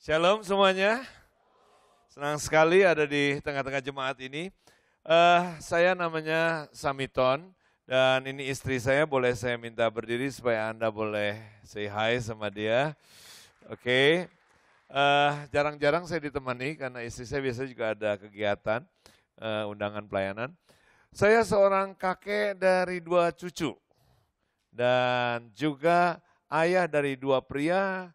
Shalom semuanya. Senang sekali ada di tengah-tengah jemaat ini. Uh, saya namanya Samiton dan ini istri saya. Boleh saya minta berdiri supaya Anda boleh say hi sama dia. Oke. Okay. Uh, eh, jarang-jarang saya ditemani karena istri saya biasanya juga ada kegiatan uh, undangan pelayanan. Saya seorang kakek dari dua cucu dan juga ayah dari dua pria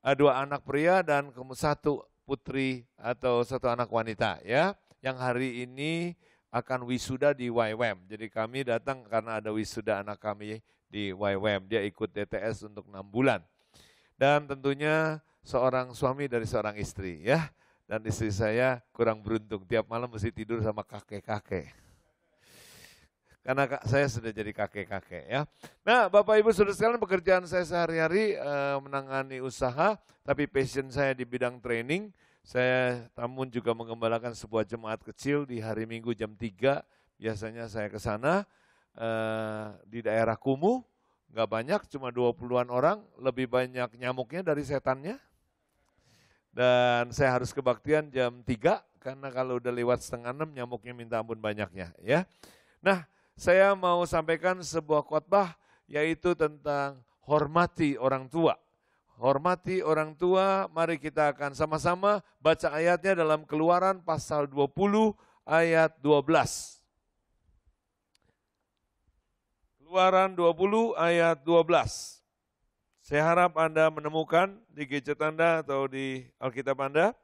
Eh, dua anak pria dan satu putri atau satu anak wanita ya yang hari ini akan wisuda di YWAM. Jadi kami datang karena ada wisuda anak kami di YWAM. Dia ikut DTS untuk enam bulan. Dan tentunya seorang suami dari seorang istri ya. Dan istri saya kurang beruntung, tiap malam mesti tidur sama kakek-kakek karena saya sudah jadi kakek-kakek ya. Nah, Bapak Ibu sudah sekalian, pekerjaan saya sehari-hari e, menangani usaha, tapi passion saya di bidang training. Saya tamun juga mengembalakan sebuah jemaat kecil di hari Minggu jam 3. Biasanya saya ke sana e, di daerah kumuh, nggak banyak, cuma 20-an orang, lebih banyak nyamuknya dari setannya. Dan saya harus kebaktian jam 3 karena kalau udah lewat setengah 6 nyamuknya minta ampun banyaknya ya. Nah, saya mau sampaikan sebuah khotbah yaitu tentang hormati orang tua. Hormati orang tua, mari kita akan sama-sama baca ayatnya dalam keluaran pasal 20 ayat 12. Keluaran 20 ayat 12. Saya harap Anda menemukan di gadget Anda atau di Alkitab Anda.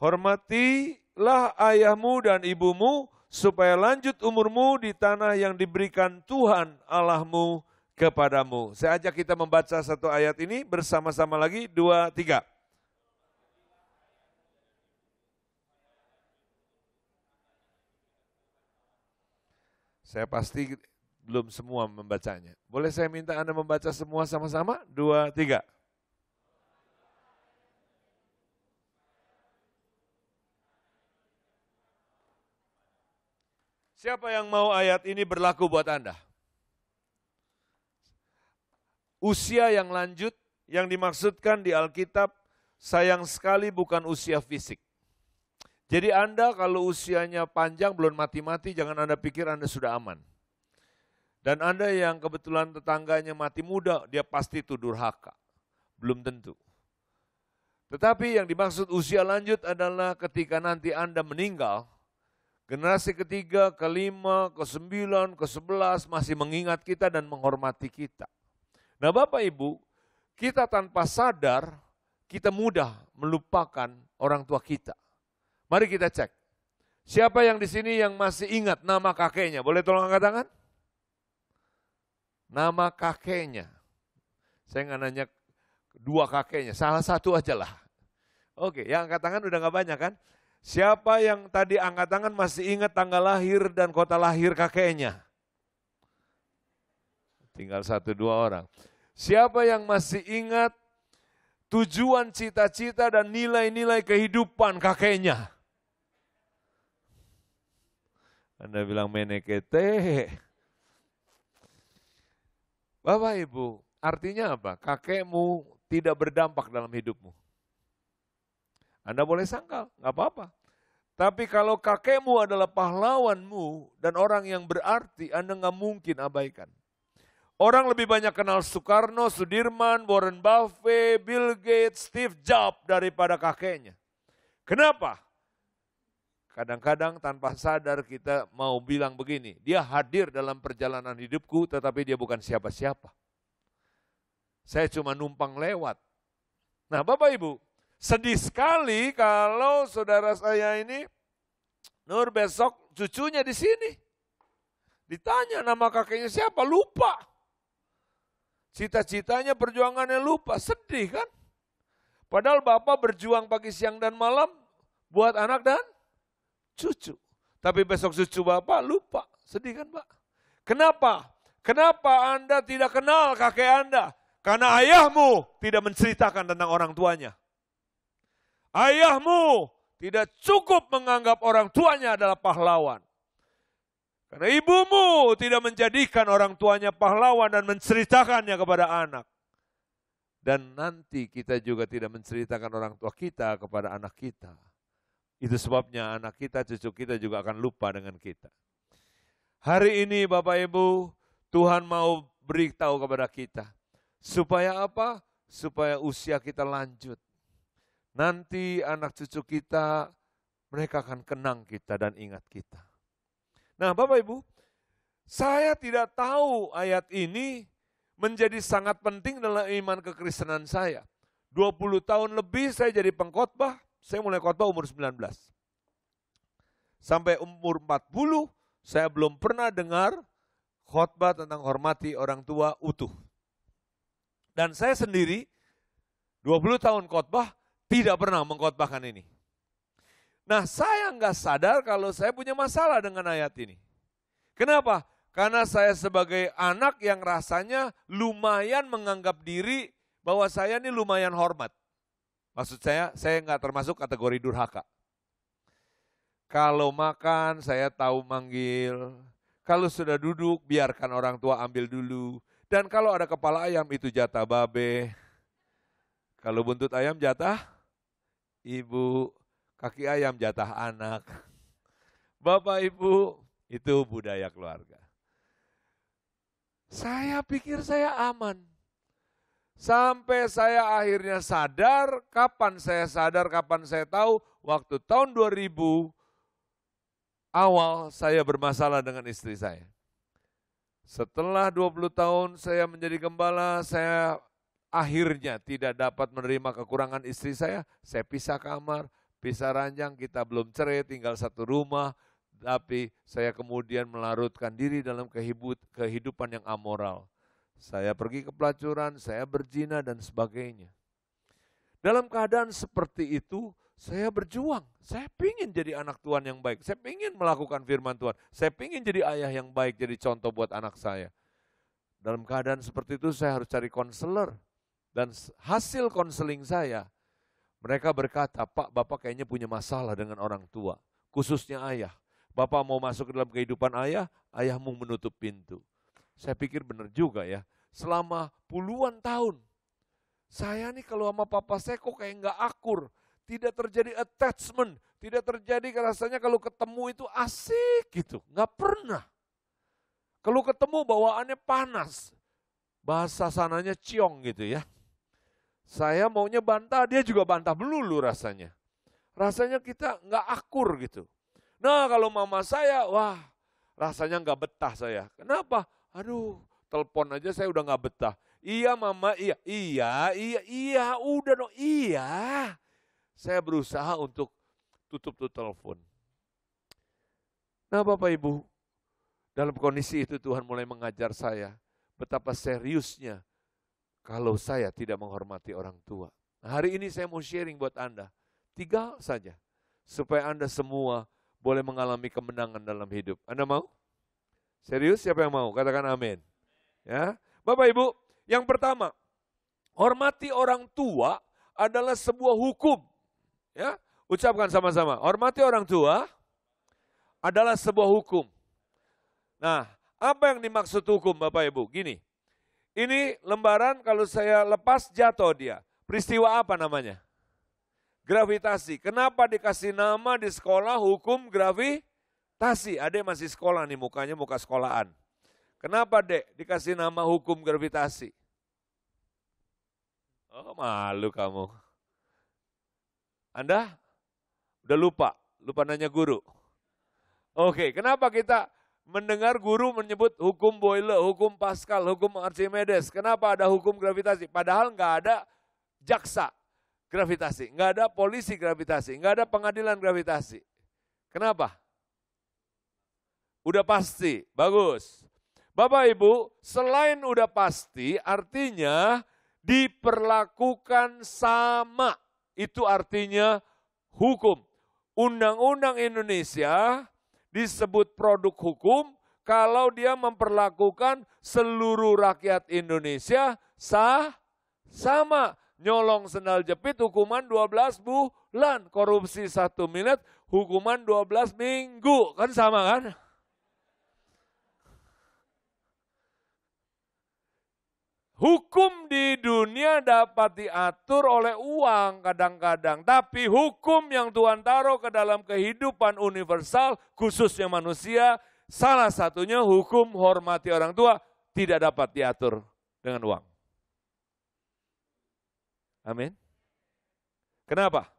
Hormatilah ayahmu dan ibumu supaya lanjut umurmu di tanah yang diberikan Tuhan Allahmu kepadamu. Saya ajak kita membaca satu ayat ini bersama-sama lagi, dua, tiga. Saya pasti belum semua membacanya. Boleh saya minta Anda membaca semua sama-sama? Dua, tiga. Siapa yang mau ayat ini berlaku buat Anda? Usia yang lanjut yang dimaksudkan di Alkitab sayang sekali bukan usia fisik. Jadi Anda kalau usianya panjang belum mati-mati jangan Anda pikir Anda sudah aman. Dan Anda yang kebetulan tetangganya mati muda, dia pasti itu durhaka. Belum tentu. Tetapi yang dimaksud usia lanjut adalah ketika nanti Anda meninggal, Generasi ketiga, kelima, kesembilan, kesebelas masih mengingat kita dan menghormati kita. Nah Bapak Ibu, kita tanpa sadar, kita mudah melupakan orang tua kita. Mari kita cek. Siapa yang di sini yang masih ingat nama kakeknya? Boleh tolong angkat tangan? Nama kakeknya. Saya nggak nanya dua kakeknya, salah satu aja lah. Oke, yang angkat tangan udah nggak banyak kan? Siapa yang tadi angkat tangan masih ingat tanggal lahir dan kota lahir kakeknya? Tinggal satu dua orang. Siapa yang masih ingat tujuan cita-cita dan nilai-nilai kehidupan kakeknya? Anda bilang menekete. Bapak Ibu, artinya apa? Kakekmu tidak berdampak dalam hidupmu. Anda boleh sangkal, nggak apa-apa. Tapi kalau kakekmu adalah pahlawanmu dan orang yang berarti, Anda nggak mungkin abaikan. Orang lebih banyak kenal Soekarno, Sudirman, Warren Buffett, Bill Gates, Steve Jobs daripada kakeknya. Kenapa? Kadang-kadang tanpa sadar kita mau bilang begini, dia hadir dalam perjalanan hidupku tetapi dia bukan siapa-siapa. Saya cuma numpang lewat. Nah Bapak Ibu, Sedih sekali kalau saudara saya ini, Nur besok cucunya di sini. Ditanya nama kakeknya siapa, lupa. Cita-citanya perjuangannya lupa, sedih kan? Padahal bapak berjuang pagi siang dan malam buat anak dan cucu. Tapi besok cucu bapak lupa, sedih kan pak? Kenapa? Kenapa anda tidak kenal kakek anda? Karena ayahmu tidak menceritakan tentang orang tuanya. Ayahmu tidak cukup menganggap orang tuanya adalah pahlawan. Karena ibumu tidak menjadikan orang tuanya pahlawan dan menceritakannya kepada anak. Dan nanti kita juga tidak menceritakan orang tua kita kepada anak kita. Itu sebabnya anak kita, cucu kita juga akan lupa dengan kita. Hari ini Bapak Ibu, Tuhan mau beritahu kepada kita. Supaya apa? Supaya usia kita lanjut. Nanti anak cucu kita, mereka akan kenang kita dan ingat kita. Nah Bapak Ibu, saya tidak tahu ayat ini menjadi sangat penting dalam iman kekristenan saya. 20 tahun lebih saya jadi pengkhotbah, saya mulai khotbah umur 19. Sampai umur 40, saya belum pernah dengar khotbah tentang hormati orang tua utuh. Dan saya sendiri 20 tahun khotbah tidak pernah mengkhotbahkan ini. Nah saya nggak sadar kalau saya punya masalah dengan ayat ini. Kenapa? Karena saya sebagai anak yang rasanya lumayan menganggap diri bahwa saya ini lumayan hormat. Maksud saya, saya nggak termasuk kategori durhaka. Kalau makan, saya tahu manggil. Kalau sudah duduk, biarkan orang tua ambil dulu. Dan kalau ada kepala ayam, itu jatah babe. Kalau buntut ayam jatah ibu, kaki ayam jatah anak. Bapak ibu, itu budaya keluarga. Saya pikir saya aman. Sampai saya akhirnya sadar, kapan saya sadar, kapan saya tahu, waktu tahun 2000 awal saya bermasalah dengan istri saya. Setelah 20 tahun saya menjadi gembala, saya akhirnya tidak dapat menerima kekurangan istri saya, saya pisah kamar, pisah ranjang, kita belum cerai, tinggal satu rumah, tapi saya kemudian melarutkan diri dalam kehidupan yang amoral. Saya pergi ke pelacuran, saya berzina dan sebagainya. Dalam keadaan seperti itu, saya berjuang. Saya ingin jadi anak Tuhan yang baik. Saya ingin melakukan firman Tuhan. Saya ingin jadi ayah yang baik, jadi contoh buat anak saya. Dalam keadaan seperti itu, saya harus cari konselor dan hasil konseling saya, mereka berkata, Pak, Bapak kayaknya punya masalah dengan orang tua, khususnya ayah. Bapak mau masuk ke dalam kehidupan ayah, ayahmu menutup pintu. Saya pikir benar juga ya, selama puluhan tahun, saya nih kalau sama papa saya kok kayak nggak akur, tidak terjadi attachment, tidak terjadi rasanya kalau ketemu itu asik gitu, nggak pernah. Kalau ketemu bawaannya panas, bahasa sananya ciong gitu ya. Saya maunya bantah, dia juga bantah melulu rasanya. Rasanya kita nggak akur gitu. Nah kalau mama saya, wah rasanya nggak betah saya. Kenapa? Aduh, telepon aja saya udah nggak betah. Iya mama, iya, iya, iya, iya, udah dong, iya. Saya berusaha untuk tutup tuh telepon. Nah Bapak Ibu, dalam kondisi itu Tuhan mulai mengajar saya betapa seriusnya kalau saya tidak menghormati orang tua. Hari ini saya mau sharing buat Anda. Tiga saja. Supaya Anda semua boleh mengalami kemenangan dalam hidup. Anda mau? Serius siapa yang mau? Katakan amin. Ya. Bapak Ibu, yang pertama, hormati orang tua adalah sebuah hukum. Ya. Ucapkan sama-sama, hormati orang tua adalah sebuah hukum. Nah, apa yang dimaksud hukum Bapak Ibu? Gini, ini lembaran kalau saya lepas jatuh dia. Peristiwa apa namanya? Gravitasi. Kenapa dikasih nama di sekolah hukum gravitasi? Ada yang masih sekolah nih mukanya muka sekolahan. Kenapa dek dikasih nama hukum gravitasi? Oh malu kamu. Anda udah lupa, lupa nanya guru. Oke, kenapa kita mendengar guru menyebut hukum Boyle, hukum Pascal, hukum Archimedes. Kenapa ada hukum gravitasi? Padahal nggak ada jaksa gravitasi, nggak ada polisi gravitasi, nggak ada pengadilan gravitasi. Kenapa? Udah pasti, bagus. Bapak Ibu, selain udah pasti artinya diperlakukan sama. Itu artinya hukum. Undang-undang Indonesia disebut produk hukum kalau dia memperlakukan seluruh rakyat Indonesia sah sama nyolong sendal jepit hukuman 12 bulan, korupsi satu miliar hukuman 12 minggu. Kan sama kan? Hukum di dunia dapat diatur oleh uang kadang-kadang, tapi hukum yang Tuhan taruh ke dalam kehidupan universal, khususnya manusia, salah satunya hukum hormati orang tua tidak dapat diatur dengan uang. Amin. Kenapa?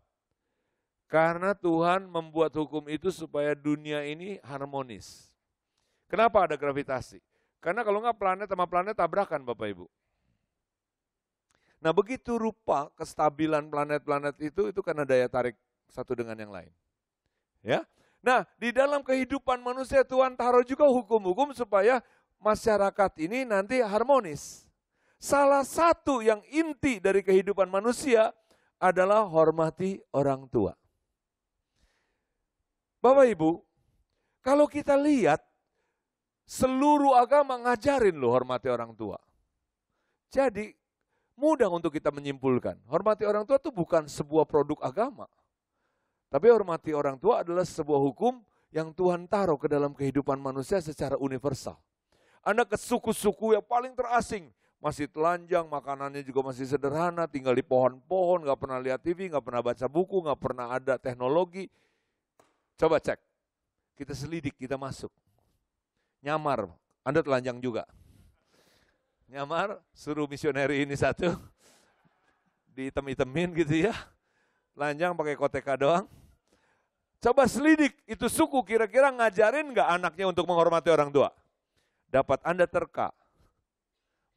Karena Tuhan membuat hukum itu supaya dunia ini harmonis. Kenapa ada gravitasi? Karena kalau enggak planet sama planet tabrakan Bapak Ibu. Nah begitu rupa kestabilan planet-planet itu, itu karena daya tarik satu dengan yang lain. Ya, Nah di dalam kehidupan manusia Tuhan taruh juga hukum-hukum supaya masyarakat ini nanti harmonis. Salah satu yang inti dari kehidupan manusia adalah hormati orang tua. Bapak Ibu, kalau kita lihat seluruh agama ngajarin loh hormati orang tua. Jadi mudah untuk kita menyimpulkan. Hormati orang tua itu bukan sebuah produk agama. Tapi hormati orang tua adalah sebuah hukum yang Tuhan taruh ke dalam kehidupan manusia secara universal. Anda ke suku-suku yang paling terasing, masih telanjang, makanannya juga masih sederhana, tinggal di pohon-pohon, gak pernah lihat TV, gak pernah baca buku, gak pernah ada teknologi. Coba cek, kita selidik, kita masuk. Nyamar, Anda telanjang juga nyamar, suruh misioneri ini satu, diitem temin gitu ya, lanjang pakai koteka doang. Coba selidik itu suku kira-kira ngajarin nggak anaknya untuk menghormati orang tua. Dapat Anda terka.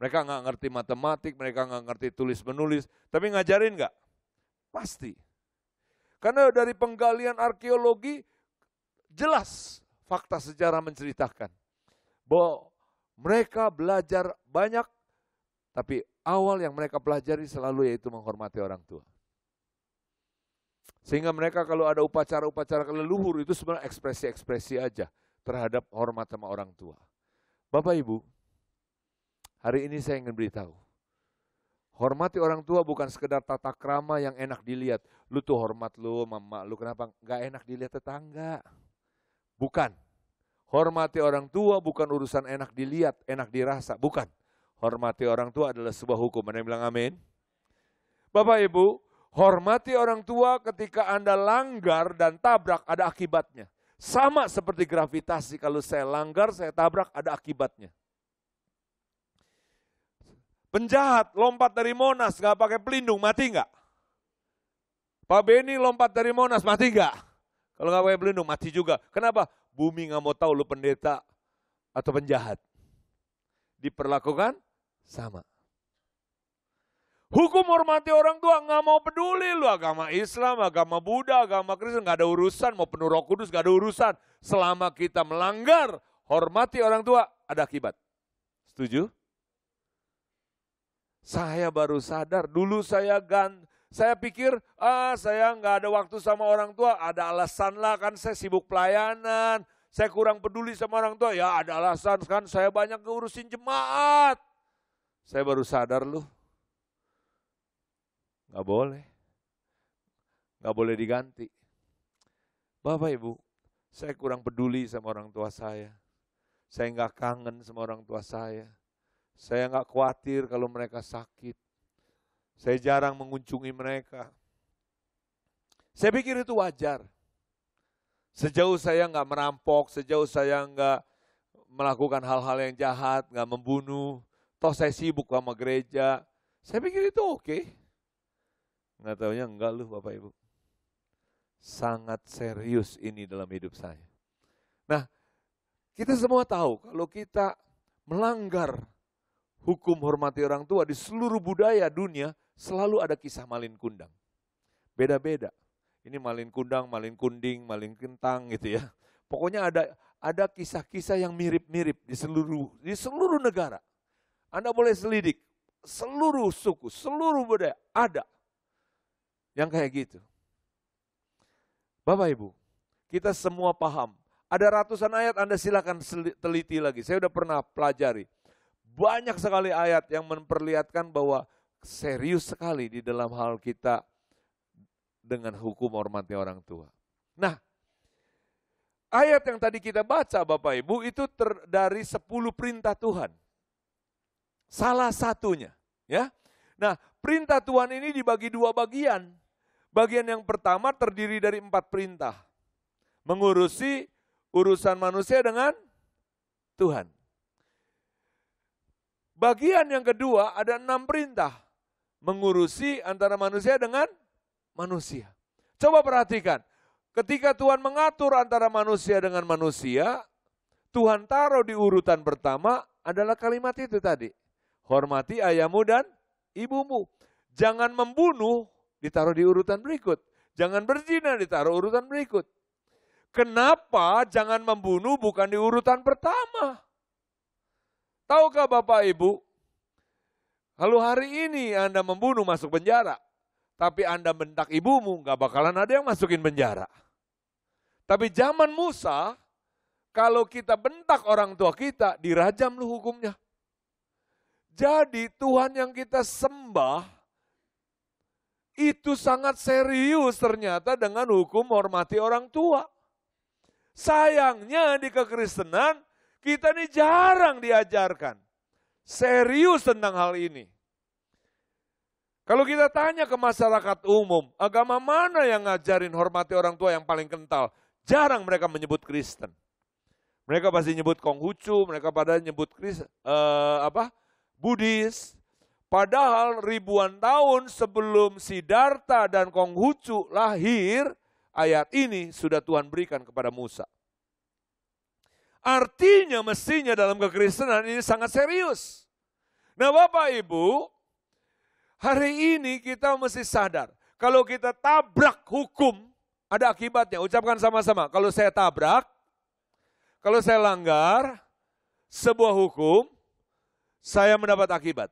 Mereka nggak ngerti matematik, mereka nggak ngerti tulis menulis, tapi ngajarin nggak? Pasti. Karena dari penggalian arkeologi jelas fakta sejarah menceritakan bahwa mereka belajar banyak, tapi awal yang mereka pelajari selalu yaitu menghormati orang tua. Sehingga mereka kalau ada upacara-upacara leluhur itu sebenarnya ekspresi-ekspresi aja terhadap hormat sama orang tua. Bapak Ibu, hari ini saya ingin beritahu. Hormati orang tua bukan sekedar tata krama yang enak dilihat. Lu tuh hormat lu, mama lu kenapa nggak enak dilihat tetangga? Bukan. Hormati orang tua bukan urusan enak dilihat, enak dirasa, bukan. Hormati orang tua adalah sebuah hukum. Anda bilang amin? Bapak Ibu, hormati orang tua ketika Anda langgar dan tabrak ada akibatnya. Sama seperti gravitasi, kalau saya langgar, saya tabrak ada akibatnya. Penjahat lompat dari Monas nggak pakai pelindung, mati nggak? Pak Beni lompat dari Monas, mati nggak? Kalau nggak pakai pelindung mati juga. Kenapa? Bumi nggak mau tahu lu pendeta atau penjahat. Diperlakukan sama. Hukum hormati orang tua nggak mau peduli lu agama Islam, agama Buddha, agama Kristen nggak ada urusan mau penuh Roh Kudus nggak ada urusan. Selama kita melanggar hormati orang tua ada akibat. Setuju? Saya baru sadar dulu saya gan saya pikir, ah saya nggak ada waktu sama orang tua, ada alasan lah kan saya sibuk pelayanan, saya kurang peduli sama orang tua, ya ada alasan kan saya banyak ngurusin jemaat. Saya baru sadar loh nggak boleh, nggak boleh diganti. Bapak Ibu, saya kurang peduli sama orang tua saya. Saya nggak kangen sama orang tua saya. Saya nggak khawatir kalau mereka sakit. Saya jarang mengunjungi mereka. Saya pikir itu wajar. Sejauh saya nggak merampok, sejauh saya nggak melakukan hal-hal yang jahat, nggak membunuh, toh saya sibuk sama gereja. Saya pikir itu oke. Okay. Nggak tahunya enggak lu Bapak Ibu. Sangat serius ini dalam hidup saya. Nah, kita semua tahu kalau kita melanggar hukum hormati orang tua di seluruh budaya dunia selalu ada kisah malin kundang. Beda-beda. Ini malin kundang, malin kunding, malin kentang gitu ya. Pokoknya ada ada kisah-kisah yang mirip-mirip di seluruh di seluruh negara. Anda boleh selidik seluruh suku, seluruh budaya ada yang kayak gitu. Bapak Ibu, kita semua paham. Ada ratusan ayat Anda silakan teliti lagi. Saya sudah pernah pelajari banyak sekali ayat yang memperlihatkan bahwa serius sekali di dalam hal kita dengan hukum hormati orang tua. Nah, ayat yang tadi kita baca Bapak Ibu itu ter, dari 10 perintah Tuhan. Salah satunya, ya. Nah, perintah Tuhan ini dibagi dua bagian. Bagian yang pertama terdiri dari empat perintah. Mengurusi urusan manusia dengan Tuhan. Bagian yang kedua ada enam perintah. Mengurusi antara manusia dengan manusia. Coba perhatikan, ketika Tuhan mengatur antara manusia dengan manusia, Tuhan taruh di urutan pertama adalah kalimat itu tadi. Hormati ayahmu dan ibumu. Jangan membunuh, ditaruh di urutan berikut. Jangan berzina, ditaruh urutan berikut. Kenapa jangan membunuh bukan di urutan pertama? Tahukah Bapak Ibu, kalau hari ini Anda membunuh masuk penjara, tapi Anda bentak ibumu, nggak bakalan ada yang masukin penjara. Tapi zaman Musa, kalau kita bentak orang tua kita, dirajam lu hukumnya. Jadi Tuhan yang kita sembah, itu sangat serius ternyata dengan hukum hormati orang tua. Sayangnya di kekristenan, kita ini jarang diajarkan. Serius tentang hal ini. Kalau kita tanya ke masyarakat umum, agama mana yang ngajarin hormati orang tua yang paling kental? Jarang mereka menyebut Kristen. Mereka pasti nyebut Konghucu, mereka pada nyebut Kris, uh, apa? Buddhis. Padahal ribuan tahun sebelum Sidarta dan Konghucu lahir, ayat ini sudah Tuhan berikan kepada Musa. Artinya mestinya dalam kekristenan ini sangat serius. Nah Bapak Ibu, hari ini kita mesti sadar. Kalau kita tabrak hukum, ada akibatnya. Ucapkan sama-sama, kalau saya tabrak, kalau saya langgar sebuah hukum, saya mendapat akibat.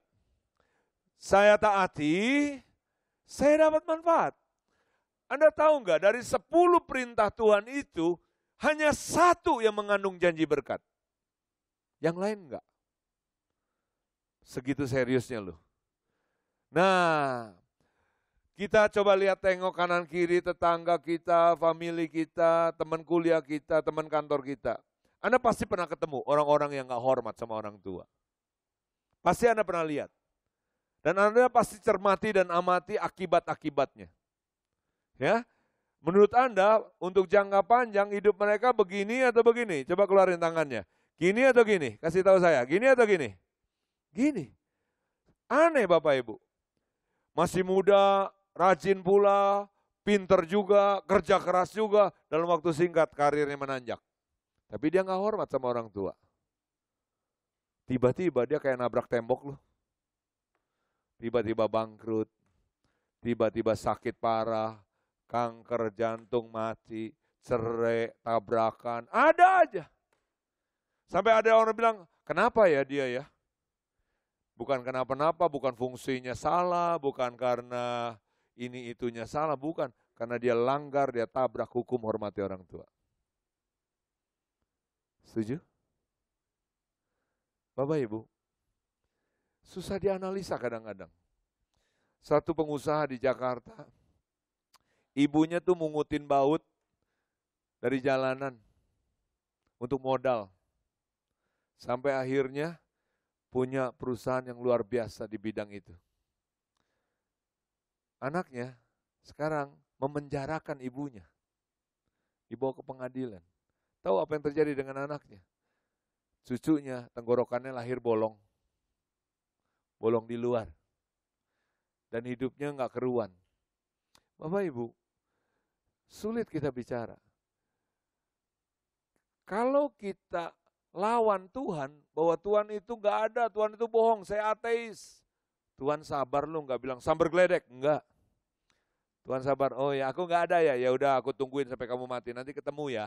Saya taati, saya dapat manfaat. Anda tahu nggak dari 10 perintah Tuhan itu, hanya satu yang mengandung janji berkat. Yang lain enggak. Segitu seriusnya loh. Nah, kita coba lihat tengok kanan kiri tetangga kita, family kita, teman kuliah kita, teman kantor kita. Anda pasti pernah ketemu orang-orang yang nggak hormat sama orang tua. Pasti Anda pernah lihat. Dan Anda pasti cermati dan amati akibat-akibatnya. Ya, Menurut Anda, untuk jangka panjang hidup mereka begini atau begini? Coba keluarin tangannya. Gini atau gini? Kasih tahu saya, gini atau gini? Gini. Aneh Bapak Ibu. Masih muda, rajin pula, pinter juga, kerja keras juga, dalam waktu singkat karirnya menanjak. Tapi dia nggak hormat sama orang tua. Tiba-tiba dia kayak nabrak tembok loh. Tiba-tiba bangkrut, tiba-tiba sakit parah, kanker jantung mati, cerai, tabrakan, ada aja. Sampai ada orang bilang, kenapa ya dia ya? Bukan kenapa-napa, bukan fungsinya salah, bukan karena ini itunya salah, bukan. Karena dia langgar, dia tabrak hukum hormati orang tua. Setuju? Bapak Ibu, susah dianalisa kadang-kadang. Satu pengusaha di Jakarta Ibunya tuh mungutin baut dari jalanan untuk modal. Sampai akhirnya punya perusahaan yang luar biasa di bidang itu. Anaknya sekarang memenjarakan ibunya. Dibawa ke pengadilan. Tahu apa yang terjadi dengan anaknya? Cucunya tenggorokannya lahir bolong. Bolong di luar. Dan hidupnya nggak keruan. Bapak Ibu, sulit kita bicara. Kalau kita lawan Tuhan, bahwa Tuhan itu nggak ada, Tuhan itu bohong, saya ateis. Tuhan sabar lu nggak bilang sambar geledek, enggak. Tuhan sabar, oh ya aku nggak ada ya, ya udah aku tungguin sampai kamu mati, nanti ketemu ya.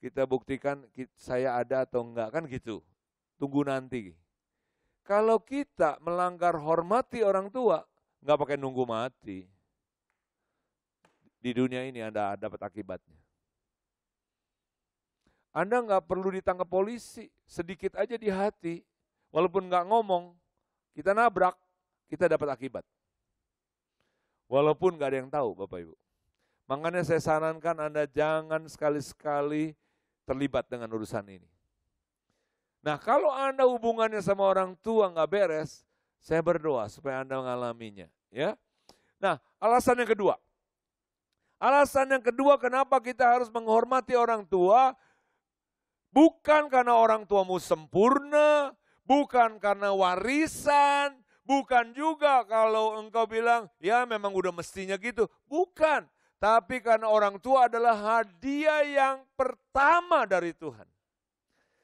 Kita buktikan saya ada atau enggak, kan gitu. Tunggu nanti. Kalau kita melanggar hormati orang tua, nggak pakai nunggu mati di dunia ini Anda dapat akibatnya. Anda nggak perlu ditangkap polisi, sedikit aja di hati, walaupun nggak ngomong, kita nabrak, kita dapat akibat. Walaupun nggak ada yang tahu, Bapak Ibu. Makanya saya sarankan Anda jangan sekali-sekali terlibat dengan urusan ini. Nah kalau Anda hubungannya sama orang tua nggak beres, saya berdoa supaya Anda mengalaminya. ya. Nah alasan yang kedua, Alasan yang kedua kenapa kita harus menghormati orang tua, bukan karena orang tuamu sempurna, bukan karena warisan, bukan juga kalau engkau bilang, ya memang udah mestinya gitu. Bukan, tapi karena orang tua adalah hadiah yang pertama dari Tuhan.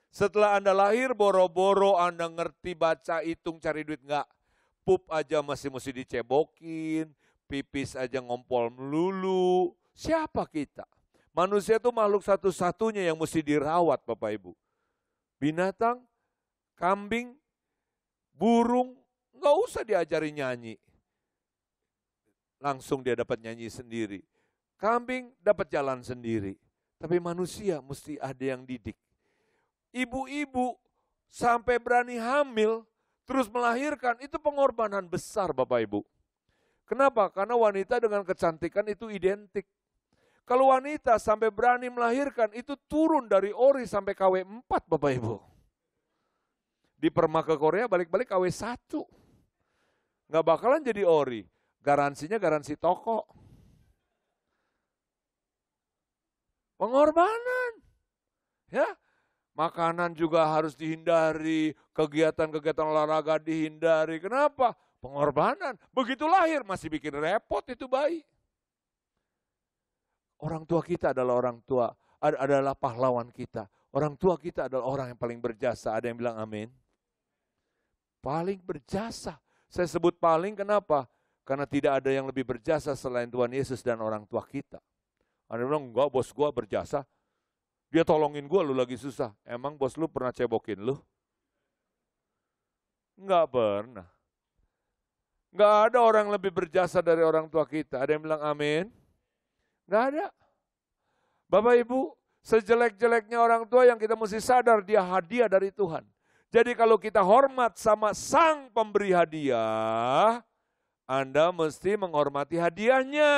Setelah Anda lahir, boro-boro Anda ngerti baca hitung cari duit enggak. Pup aja masih mesti dicebokin, pipis aja ngompol melulu. Siapa kita? Manusia itu makhluk satu-satunya yang mesti dirawat Bapak Ibu. Binatang, kambing, burung, nggak usah diajari nyanyi. Langsung dia dapat nyanyi sendiri. Kambing dapat jalan sendiri. Tapi manusia mesti ada yang didik. Ibu-ibu sampai berani hamil, terus melahirkan, itu pengorbanan besar Bapak Ibu. Kenapa? Karena wanita dengan kecantikan itu identik. Kalau wanita sampai berani melahirkan itu turun dari ori sampai KW 4 Bapak Ibu. Di perma ke Korea balik-balik KW 1. Nggak bakalan jadi ori. Garansinya garansi toko. Pengorbanan. Ya, makanan juga harus dihindari, kegiatan-kegiatan olahraga dihindari. Kenapa? pengorbanan. Begitu lahir masih bikin repot itu bayi. Orang tua kita adalah orang tua, adalah pahlawan kita. Orang tua kita adalah orang yang paling berjasa. Ada yang bilang amin. Paling berjasa. Saya sebut paling kenapa? Karena tidak ada yang lebih berjasa selain Tuhan Yesus dan orang tua kita. Ada yang bilang, enggak bos gue berjasa. Dia tolongin gue, lu lagi susah. Emang bos lu pernah cebokin lu? Enggak pernah. Nggak ada orang lebih berjasa dari orang tua kita. Ada yang bilang amin? Nggak ada. Bapak Ibu, sejelek-jeleknya orang tua yang kita mesti sadar dia hadiah dari Tuhan. Jadi kalau kita hormat sama sang pemberi hadiah, Anda mesti menghormati hadiahnya.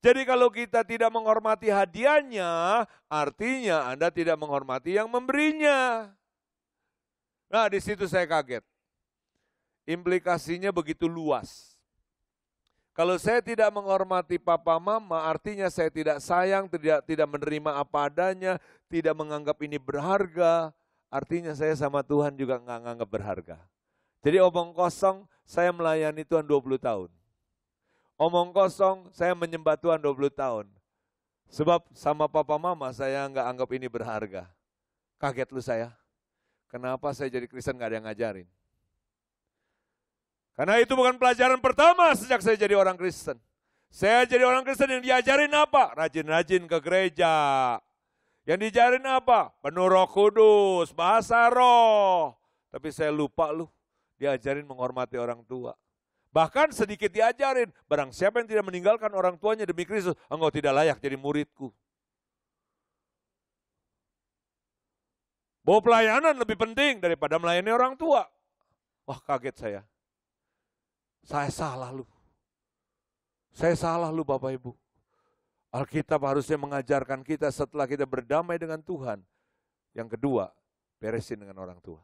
Jadi kalau kita tidak menghormati hadiahnya, artinya Anda tidak menghormati yang memberinya. Nah, di situ saya kaget implikasinya begitu luas. Kalau saya tidak menghormati papa mama, artinya saya tidak sayang, tidak tidak menerima apa adanya, tidak menganggap ini berharga, artinya saya sama Tuhan juga nggak nganggap berharga. Jadi omong kosong, saya melayani Tuhan 20 tahun. Omong kosong, saya menyembah Tuhan 20 tahun. Sebab sama papa mama saya nggak anggap ini berharga. Kaget lu saya. Kenapa saya jadi Kristen nggak ada yang ngajarin? Karena itu bukan pelajaran pertama sejak saya jadi orang Kristen. Saya jadi orang Kristen yang diajarin apa? Rajin-rajin ke gereja. Yang diajarin apa? Penuh roh kudus, bahasa roh. Tapi saya lupa lu, diajarin menghormati orang tua. Bahkan sedikit diajarin, barang siapa yang tidak meninggalkan orang tuanya demi Kristus, engkau tidak layak jadi muridku. Bahwa pelayanan lebih penting daripada melayani orang tua. Wah kaget saya. Saya salah lu. Saya salah lu Bapak Ibu. Alkitab harusnya mengajarkan kita setelah kita berdamai dengan Tuhan. Yang kedua, beresin dengan orang tua.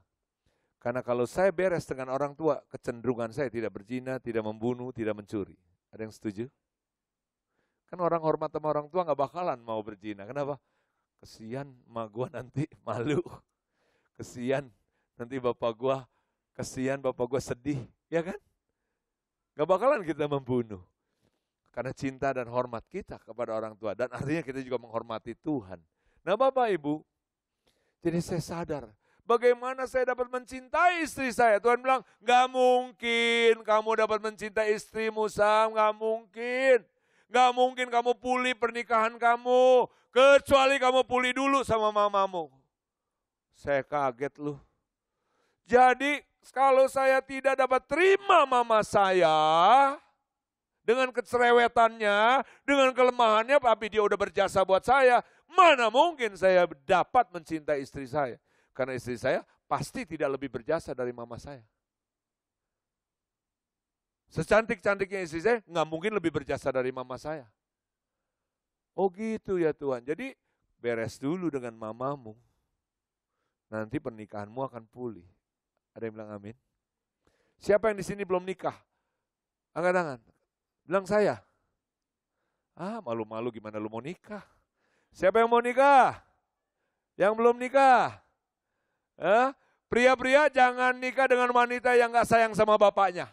Karena kalau saya beres dengan orang tua, kecenderungan saya tidak berzina, tidak membunuh, tidak mencuri. Ada yang setuju? Kan orang hormat sama orang tua nggak bakalan mau berzina. Kenapa? Kesian ma gua nanti malu. Kesian nanti bapak gua, kesian bapak gua sedih, ya kan? Gak bakalan kita membunuh. Karena cinta dan hormat kita kepada orang tua. Dan artinya kita juga menghormati Tuhan. Nah Bapak Ibu, jadi saya sadar. Bagaimana saya dapat mencintai istri saya? Tuhan bilang, gak mungkin kamu dapat mencintai istrimu, Sam. Gak mungkin. Gak mungkin kamu pulih pernikahan kamu. Kecuali kamu pulih dulu sama mamamu. Saya kaget loh. Jadi kalau saya tidak dapat terima mama saya, dengan kecerewetannya, dengan kelemahannya, tapi dia udah berjasa buat saya. Mana mungkin saya dapat mencintai istri saya? Karena istri saya pasti tidak lebih berjasa dari mama saya. Secantik-cantiknya istri saya, nggak mungkin lebih berjasa dari mama saya. Oh gitu ya Tuhan. Jadi beres dulu dengan mamamu. Nanti pernikahanmu akan pulih. Ada yang bilang amin? Siapa yang di sini belum nikah? Angkat tangan. Bilang saya. Ah, malu-malu gimana lu mau nikah? Siapa yang mau nikah? Yang belum nikah? Eh? Pria-pria jangan nikah dengan wanita yang gak sayang sama bapaknya.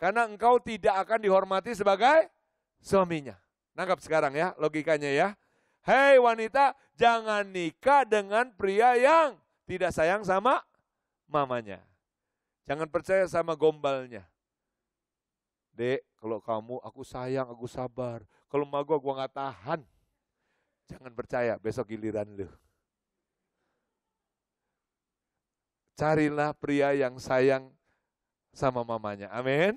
Karena engkau tidak akan dihormati sebagai suaminya. Nangkap sekarang ya logikanya ya. Hei wanita, jangan nikah dengan pria yang tidak sayang sama mamanya. Jangan percaya sama gombalnya. Dek, kalau kamu, aku sayang, aku sabar. Kalau mau gue, gue gak tahan. Jangan percaya, besok giliran lu. Carilah pria yang sayang sama mamanya. Amin.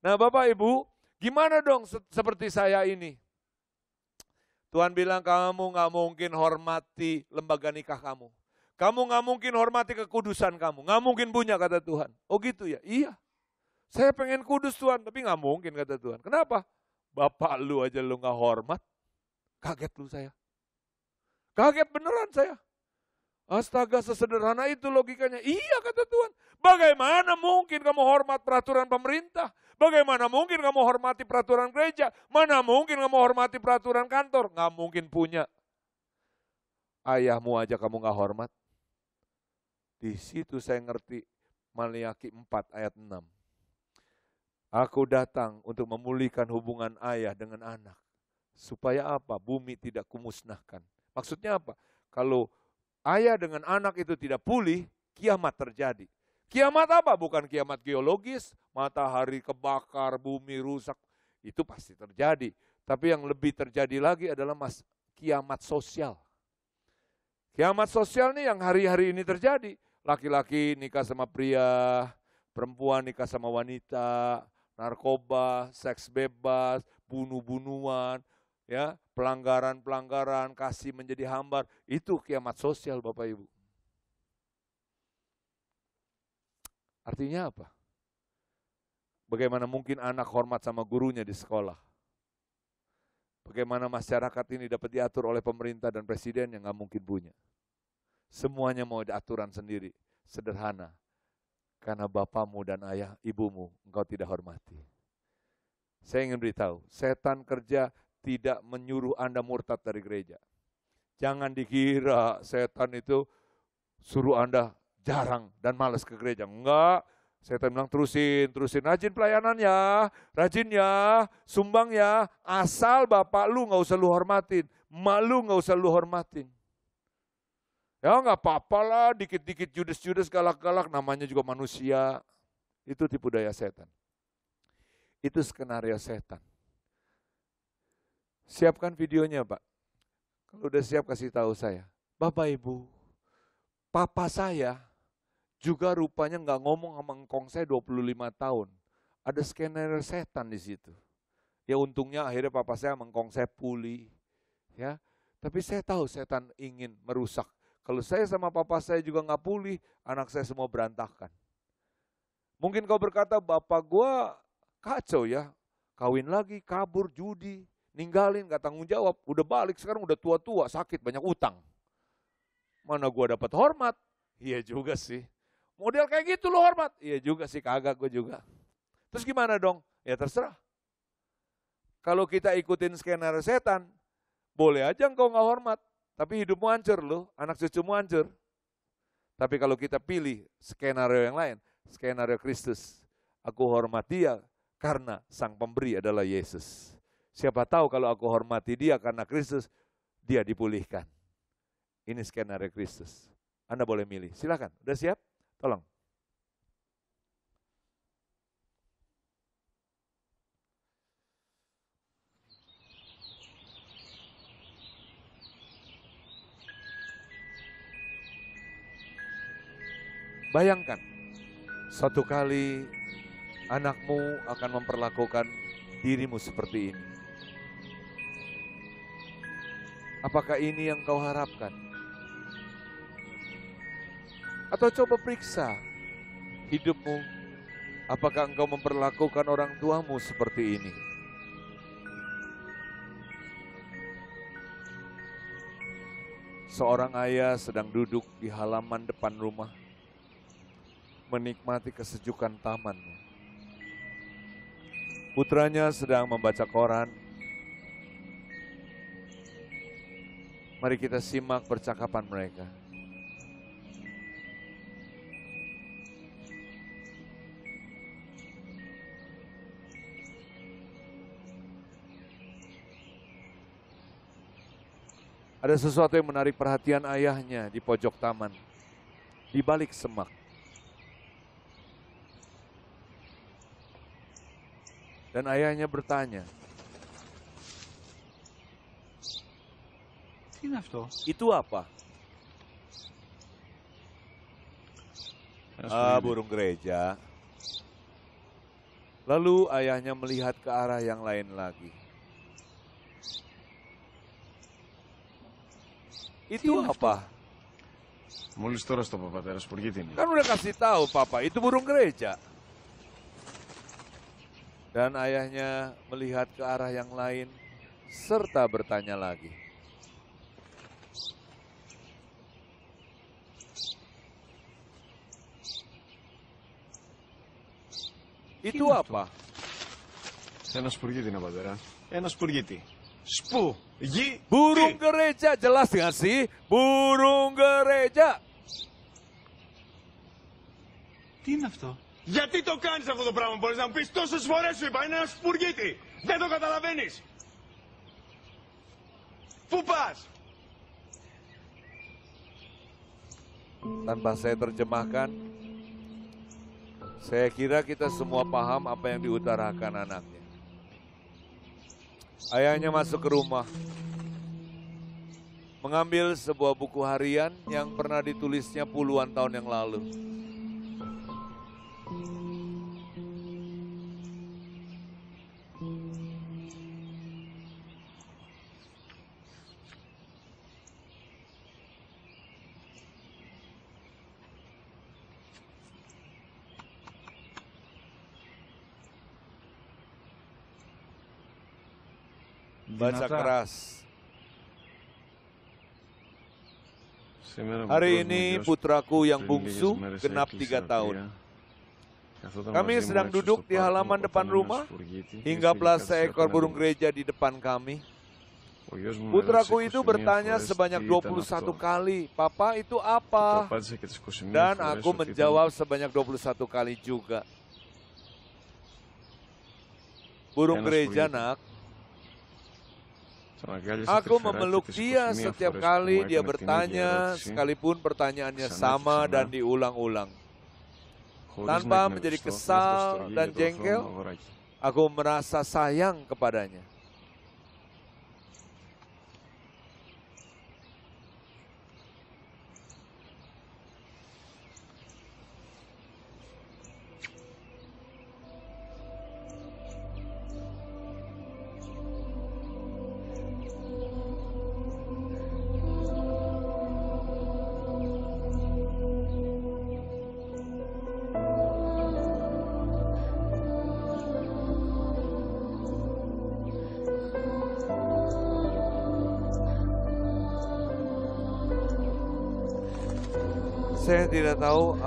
Nah Bapak Ibu, gimana dong se seperti saya ini? Tuhan bilang kamu gak mungkin hormati lembaga nikah kamu. Kamu nggak mungkin hormati kekudusan kamu, nggak mungkin punya kata Tuhan. Oh gitu ya? Iya. Saya pengen kudus Tuhan, tapi nggak mungkin kata Tuhan. Kenapa? Bapak lu aja lu nggak hormat, kaget lu saya. Kaget beneran saya. Astaga sesederhana itu logikanya. Iya kata Tuhan. Bagaimana mungkin kamu hormat peraturan pemerintah? Bagaimana mungkin kamu hormati peraturan gereja? Mana mungkin kamu hormati peraturan kantor? Nggak mungkin punya. Ayahmu aja kamu nggak hormat. Di situ saya ngerti Maliaki 4 ayat 6. Aku datang untuk memulihkan hubungan ayah dengan anak. Supaya apa? Bumi tidak kumusnahkan. Maksudnya apa? Kalau ayah dengan anak itu tidak pulih, kiamat terjadi. Kiamat apa? Bukan kiamat geologis, matahari kebakar, bumi rusak. Itu pasti terjadi. Tapi yang lebih terjadi lagi adalah mas kiamat sosial. Kiamat sosial ini yang hari-hari ini terjadi. Laki-laki nikah sama pria, perempuan nikah sama wanita, narkoba, seks bebas, bunuh-bunuhan, ya, pelanggaran-pelanggaran, kasih menjadi hambar, itu kiamat sosial Bapak Ibu. Artinya apa? Bagaimana mungkin anak hormat sama gurunya di sekolah? Bagaimana masyarakat ini dapat diatur oleh pemerintah dan presiden yang nggak mungkin punya? Semuanya mau ada aturan sendiri, sederhana. Karena bapamu dan ayah, ibumu, engkau tidak hormati. Saya ingin beritahu, setan kerja tidak menyuruh Anda murtad dari gereja. Jangan dikira setan itu suruh Anda jarang dan males ke gereja. Enggak, Setan bilang terusin, terusin, rajin pelayanannya, rajin ya, sumbang ya, asal bapak lu nggak usah lu hormatin, malu nggak usah lu hormatin. Ya nggak apa-apa lah, dikit-dikit judes-judes galak-galak, namanya juga manusia. Itu tipu daya setan. Itu skenario setan. Siapkan videonya Pak. Kalau udah siap kasih tahu saya. Bapak Ibu, papa saya juga rupanya nggak ngomong sama engkong saya 25 tahun. Ada skenario setan di situ. Ya untungnya akhirnya papa saya mengkong saya pulih. Ya, tapi saya tahu setan ingin merusak kalau saya sama papa saya juga nggak pulih, anak saya semua berantakan. Mungkin kau berkata, bapak gue kacau ya, kawin lagi, kabur, judi, ninggalin, gak tanggung jawab, udah balik sekarang udah tua-tua, sakit, banyak utang. Mana gue dapat hormat? Iya juga sih. Model kayak gitu lo hormat? Iya juga sih, kagak gue juga. Terus gimana dong? Ya terserah. Kalau kita ikutin skenario setan, boleh aja engkau nggak hormat. Tapi hidupmu hancur loh, anak cucumu hancur. Tapi kalau kita pilih skenario yang lain, skenario Kristus, aku hormati dia karena sang pemberi adalah Yesus. Siapa tahu kalau aku hormati dia karena Kristus, dia dipulihkan. Ini skenario Kristus. Anda boleh milih. Silakan. Sudah siap? Tolong. Bayangkan, satu kali anakmu akan memperlakukan dirimu seperti ini. Apakah ini yang kau harapkan? Atau coba periksa hidupmu. Apakah engkau memperlakukan orang tuamu seperti ini? Seorang ayah sedang duduk di halaman depan rumah menikmati kesejukan tamannya. Putranya sedang membaca koran. Mari kita simak percakapan mereka. Ada sesuatu yang menarik perhatian ayahnya di pojok taman, di balik semak. Dan ayahnya bertanya, Itu apa? Ah, burung gereja. Lalu ayahnya melihat ke arah yang lain lagi. Itu apa? pergi Kan udah kasih tahu papa, itu burung gereja. Dan ayahnya melihat ke arah yang lain serta bertanya lagi. Itu apa? Enos purgiti, nama πατέρα. Enos σπουργίτη. Spu? Γη. Burung gereja jelas nggak sih? Burung gereja. Τι είναι Γιατί το κάνεις αυτό το πράγμα, μπορείς να μου πεις τόσες φορές σου είπα, είναι ένας σπουργίτη. Δεν το καταλαβαίνεις. Πού πας. Tanpa saya terjemahkan, saya kira kita semua paham apa yang diutarakan anaknya. Ayahnya masuk ke rumah, mengambil sebuah buku harian yang pernah ditulisnya puluhan tahun yang lalu. baca keras. Hari ini putraku yang bungsu genap tiga tahun. Kami sedang duduk di halaman depan rumah, hingga belas seekor burung gereja di depan kami. Oh, putraku itu bertanya sebanyak 21 kali, Papa itu apa? Dan aku menjawab sebanyak 21 kali juga. Burung gereja, nak, Aku memeluk dia setiap kali dia bertanya, sekalipun pertanyaannya sama dan diulang-ulang. Tanpa menjadi kesal dan jengkel, aku merasa sayang kepadanya.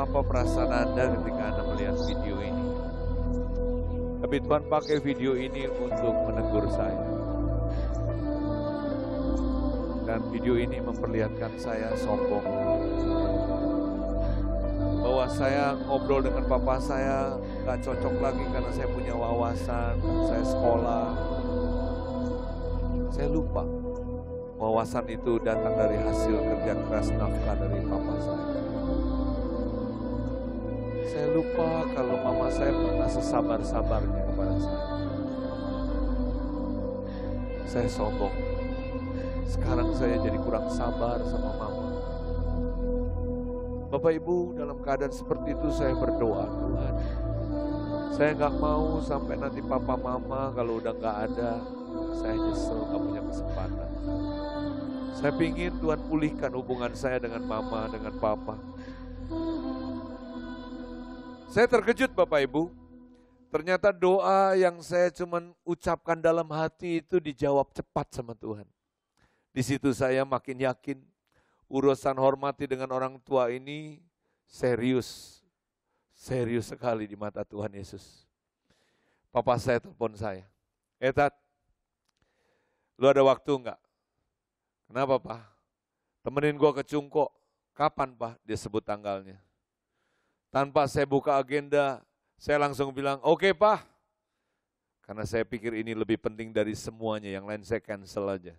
apa perasaan Anda ketika Anda melihat video ini? Tapi Tuhan pakai video ini untuk menegur saya. Dan video ini memperlihatkan saya sombong. Bahwa saya ngobrol dengan papa saya gak cocok lagi karena saya punya wawasan, saya sekolah. Saya lupa wawasan itu datang dari hasil kerja keras nafkah dari papa saya. Saya lupa kalau mama saya pernah sesabar-sabarnya kepada saya. Saya sombong. Sekarang saya jadi kurang sabar sama mama. Bapak Ibu, dalam keadaan seperti itu saya berdoa, Tuhan. Saya nggak mau sampai nanti papa mama kalau udah nggak ada, saya nyesel gak punya kesempatan. Saya pingin Tuhan pulihkan hubungan saya dengan mama, dengan papa. Saya terkejut Bapak Ibu, ternyata doa yang saya cuman ucapkan dalam hati itu dijawab cepat sama Tuhan. Di situ saya makin yakin urusan hormati dengan orang tua ini serius. Serius sekali di mata Tuhan Yesus. Papa saya telepon saya. Etat, eh, lu ada waktu enggak? Kenapa Pak? Temenin gua ke Cungko. Kapan Pak? Dia sebut tanggalnya. Tanpa saya buka agenda, saya langsung bilang, oke okay, Pak. Karena saya pikir ini lebih penting dari semuanya, yang lain saya cancel aja.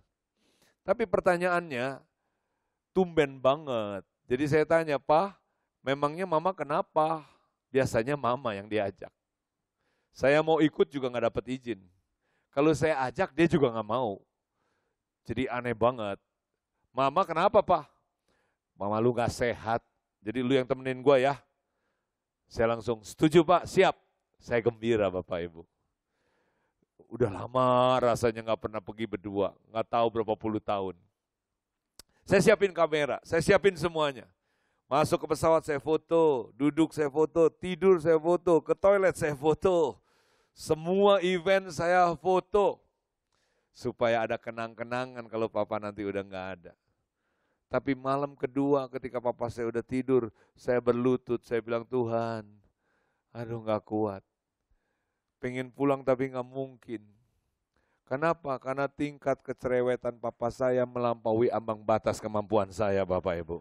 Tapi pertanyaannya, tumben banget. Jadi saya tanya, Pak, memangnya mama kenapa? Biasanya mama yang diajak. Saya mau ikut juga nggak dapat izin. Kalau saya ajak, dia juga nggak mau. Jadi aneh banget. Mama kenapa, Pak? Mama lu nggak sehat, jadi lu yang temenin gue ya. Saya langsung, setuju Pak, siap. Saya gembira Bapak Ibu. Udah lama rasanya nggak pernah pergi berdua, nggak tahu berapa puluh tahun. Saya siapin kamera, saya siapin semuanya. Masuk ke pesawat saya foto, duduk saya foto, tidur saya foto, ke toilet saya foto. Semua event saya foto. Supaya ada kenang-kenangan kalau papa nanti udah nggak ada. Tapi malam kedua ketika papa saya udah tidur, saya berlutut, saya bilang Tuhan, aduh nggak kuat. Pengen pulang tapi nggak mungkin. Kenapa? Karena tingkat kecerewetan papa saya melampaui ambang batas kemampuan saya Bapak Ibu.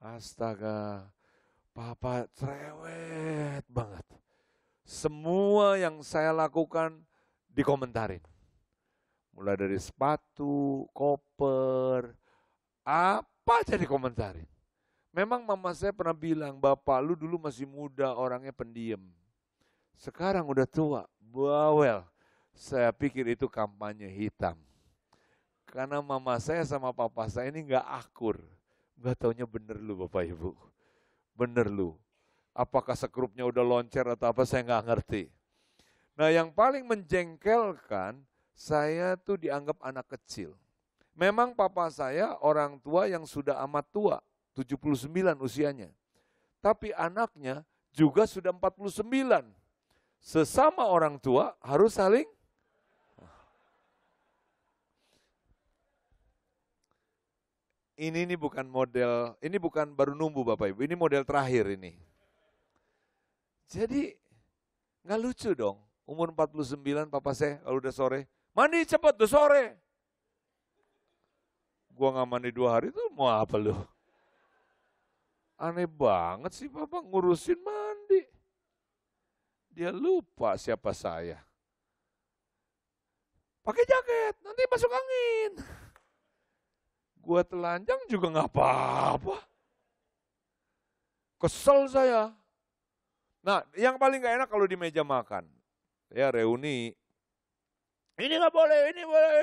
Astaga, papa cerewet banget. Semua yang saya lakukan dikomentarin Mulai dari sepatu, koper, apa jadi dikomentarin. Memang mama saya pernah bilang, bapak lu dulu masih muda, orangnya pendiam. Sekarang udah tua, bawel. Saya pikir itu kampanye hitam. Karena mama saya sama papa saya ini gak akur. Gak taunya bener lu bapak ibu. Bener lu. Apakah sekrupnya udah loncer atau apa saya gak ngerti. Nah yang paling menjengkelkan saya tuh dianggap anak kecil. Memang papa saya orang tua yang sudah amat tua, 79 usianya. Tapi anaknya juga sudah 49. Sesama orang tua harus saling Ini ini bukan model, ini bukan baru nunggu Bapak Ibu, ini model terakhir ini. Jadi nggak lucu dong, umur 49 papa saya kalau udah sore Mandi cepat tuh sore. Gua nggak mandi dua hari tuh mau apa lu? Aneh banget sih papa ngurusin mandi. Dia lupa siapa saya. Pakai jaket, nanti masuk angin. Gua telanjang juga nggak apa-apa. Kesel saya. Nah, yang paling gak enak kalau di meja makan. Ya reuni, ini nggak boleh, ini boleh.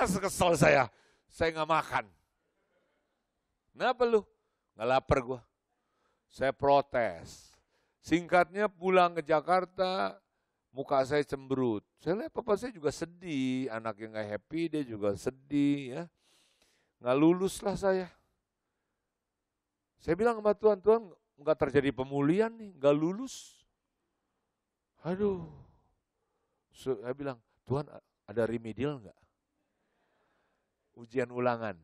Ah, kesel saya. Saya nggak makan. Kenapa lu? Nggak lapar gua. Saya protes. Singkatnya pulang ke Jakarta, muka saya cemberut. Saya lihat papa saya juga sedih, anaknya nggak happy, dia juga sedih ya. Nggak lulus lah saya. Saya bilang sama Tuhan, Tuhan nggak terjadi pemulihan nih, nggak lulus. Aduh, saya bilang, Tuhan ada remedial enggak? Ujian ulangan.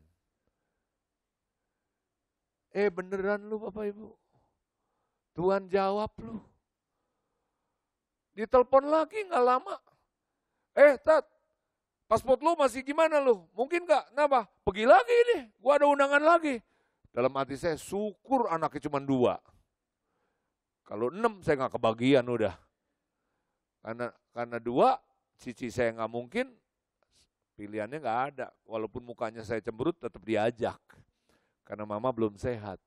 Eh beneran lu Bapak Ibu? Tuhan jawab lu. Ditelepon lagi enggak lama. Eh Tat, paspor lu masih gimana lu? Mungkin enggak? Kenapa? Pergi lagi ini, gua ada undangan lagi. Dalam hati saya syukur anaknya cuma dua. Kalau enam saya nggak kebagian udah. Karena karena dua cici saya nggak mungkin, pilihannya nggak ada. Walaupun mukanya saya cemberut, tetap diajak. Karena mama belum sehat.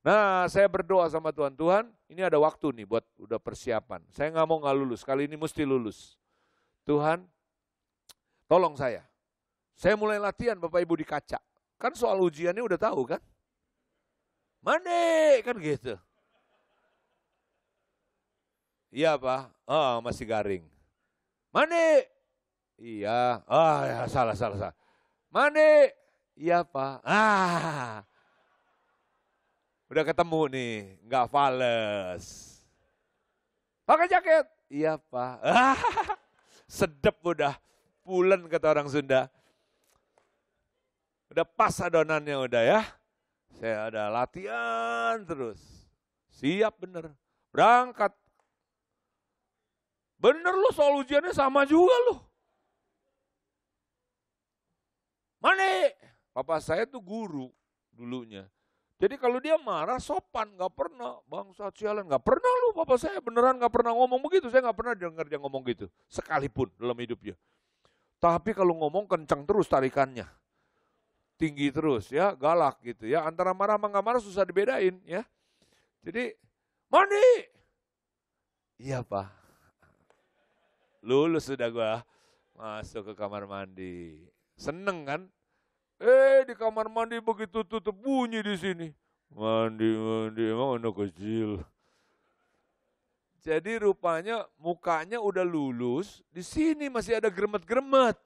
Nah, saya berdoa sama Tuhan, Tuhan ini ada waktu nih buat udah persiapan. Saya nggak mau nggak lulus, kali ini mesti lulus. Tuhan, tolong saya. Saya mulai latihan Bapak Ibu di kaca. Kan soal ujiannya udah tahu kan? Mandi, kan gitu. Iya Pak, oh, masih garing. Mandi. Iya. Ah, ya, salah, salah, salah. Mandi. Iya, Pak. Ah. Udah ketemu nih, nggak fals. Pakai jaket. Iya, Pak. Ah. Sedep udah. Pulen kata orang Sunda. Udah pas adonannya udah ya. Saya ada latihan terus. Siap bener. Berangkat Bener loh soal ujiannya sama juga lu. Mane, papa saya tuh guru dulunya. Jadi kalau dia marah sopan, nggak pernah bangsa sialan, nggak pernah lu papa saya beneran nggak pernah ngomong begitu, saya nggak pernah dengar dia ngomong gitu sekalipun dalam hidupnya. Tapi kalau ngomong kencang terus tarikannya, tinggi terus ya, galak gitu ya. Antara marah sama nggak marah susah dibedain ya. Jadi mandi, iya pak. Lulus sudah gua masuk ke kamar mandi. Seneng kan? Eh di kamar mandi begitu tutup bunyi di sini. Mandi, mandi, emang anak kecil. Jadi rupanya mukanya udah lulus, di sini masih ada gremet-gremet.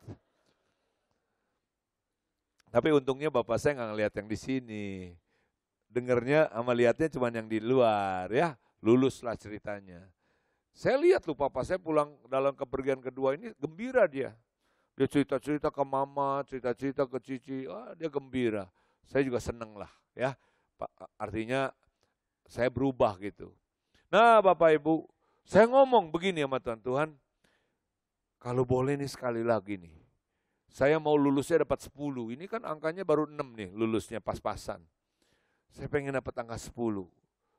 Tapi untungnya bapak saya nggak ngeliat yang di sini. Dengernya sama liatnya cuma yang di luar ya, luluslah ceritanya. Saya lihat tuh papa saya pulang dalam kepergian kedua ini gembira dia. Dia cerita-cerita ke mama, cerita-cerita ke cici, ah, dia gembira. Saya juga seneng lah ya. Artinya saya berubah gitu. Nah Bapak Ibu, saya ngomong begini sama Tuhan, Tuhan, kalau boleh nih sekali lagi nih, saya mau lulusnya dapat 10, ini kan angkanya baru 6 nih lulusnya pas-pasan. Saya pengen dapat angka 10.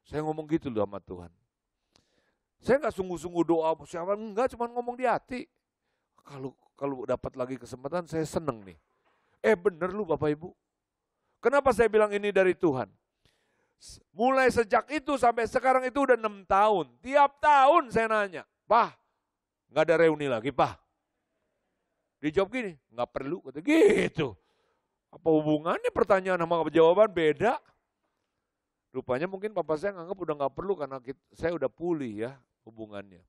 Saya ngomong gitu loh sama Tuhan. Saya nggak sungguh-sungguh doa siapa enggak, cuma ngomong di hati. Kalau kalau dapat lagi kesempatan saya seneng nih. Eh bener lu Bapak Ibu. Kenapa saya bilang ini dari Tuhan? Mulai sejak itu sampai sekarang itu udah enam tahun. Tiap tahun saya nanya, Pak, nggak ada reuni lagi, Pak. Dijawab gini, nggak perlu, kata gitu. Apa hubungannya pertanyaan sama jawaban beda? Rupanya mungkin papa saya nganggap udah nggak perlu karena kita, saya udah pulih ya hubungannya.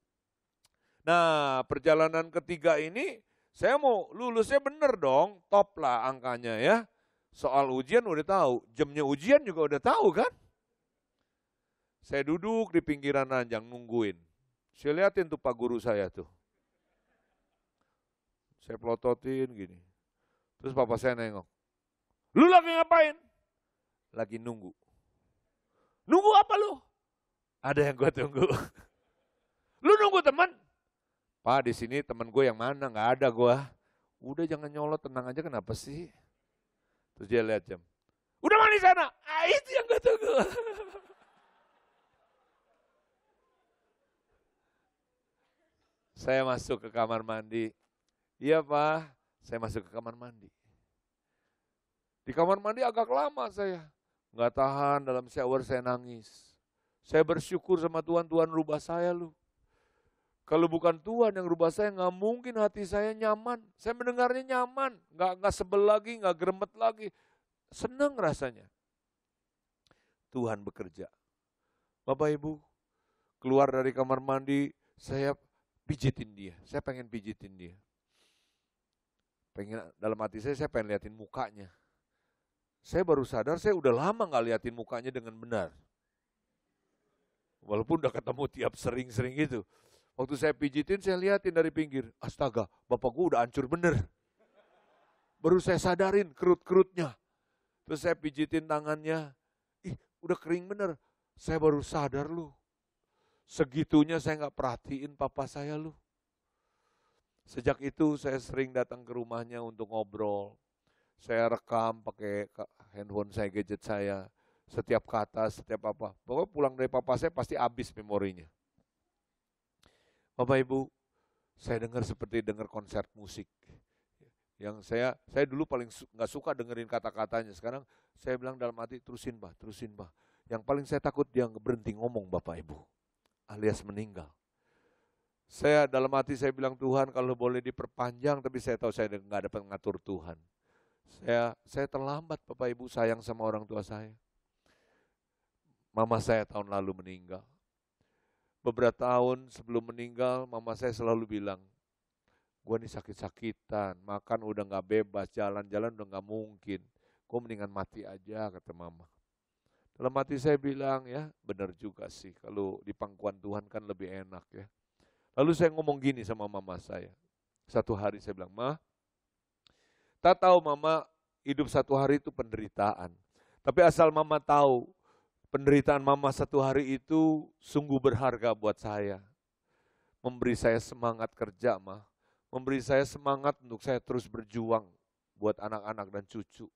Nah perjalanan ketiga ini saya mau lulusnya bener dong, top lah angkanya ya. Soal ujian udah tahu, jamnya ujian juga udah tahu kan. Saya duduk di pinggiran ranjang nungguin. Saya liatin tuh pak guru saya tuh. Saya pelototin gini. Terus papa saya nengok. Lu lagi ngapain? Lagi nunggu. Nunggu apa lu? Ada yang gue tunggu. Lu nunggu teman? Pak di sini teman gue yang mana? Gak ada gue. Udah jangan nyolot, tenang aja kenapa sih? Terus dia lihat jam. Udah mana di sana? Ah itu yang gue tunggu. saya masuk ke kamar mandi. Iya pak, saya masuk ke kamar mandi. Di kamar mandi agak lama saya. Nggak tahan dalam shower saya nangis. Saya bersyukur sama Tuhan, Tuhan rubah saya lu. Kalau bukan Tuhan yang rubah saya, nggak mungkin hati saya nyaman. Saya mendengarnya nyaman, nggak nggak sebel lagi, nggak geremet lagi, seneng rasanya. Tuhan bekerja. Bapak Ibu, keluar dari kamar mandi, saya pijitin dia, saya pengen pijitin dia. Pengen dalam hati saya, saya pengen liatin mukanya saya baru sadar saya udah lama nggak liatin mukanya dengan benar. Walaupun udah ketemu tiap sering-sering gitu. Waktu saya pijitin, saya liatin dari pinggir. Astaga, bapak gue udah hancur bener. Baru saya sadarin kerut-kerutnya. Terus saya pijitin tangannya. Ih, udah kering bener. Saya baru sadar lu. Segitunya saya nggak perhatiin papa saya lu. Sejak itu saya sering datang ke rumahnya untuk ngobrol saya rekam pakai handphone saya, gadget saya, setiap kata, setiap apa. Pokoknya pulang dari papa saya pasti habis memorinya. Bapak Ibu, saya dengar seperti dengar konser musik. Yang saya saya dulu paling nggak su suka dengerin kata-katanya. Sekarang saya bilang dalam hati terusin, Bah, terusin, Bah. Yang paling saya takut dia berhenti ngomong Bapak Ibu alias meninggal. Saya dalam hati saya bilang Tuhan kalau boleh diperpanjang tapi saya tahu saya nggak dapat ngatur Tuhan. Saya saya terlambat Bapak Ibu sayang sama orang tua saya. Mama saya tahun lalu meninggal. Beberapa tahun sebelum meninggal, mama saya selalu bilang, gue ini sakit-sakitan, makan udah gak bebas, jalan-jalan udah gak mungkin. Gue mendingan mati aja, kata mama. Dalam mati saya bilang, ya benar juga sih, kalau di pangkuan Tuhan kan lebih enak ya. Lalu saya ngomong gini sama mama saya. Satu hari saya bilang, Ma, Tak tahu mama hidup satu hari itu penderitaan. Tapi asal mama tahu penderitaan mama satu hari itu sungguh berharga buat saya. Memberi saya semangat kerja, mah. Memberi saya semangat untuk saya terus berjuang buat anak-anak dan cucu.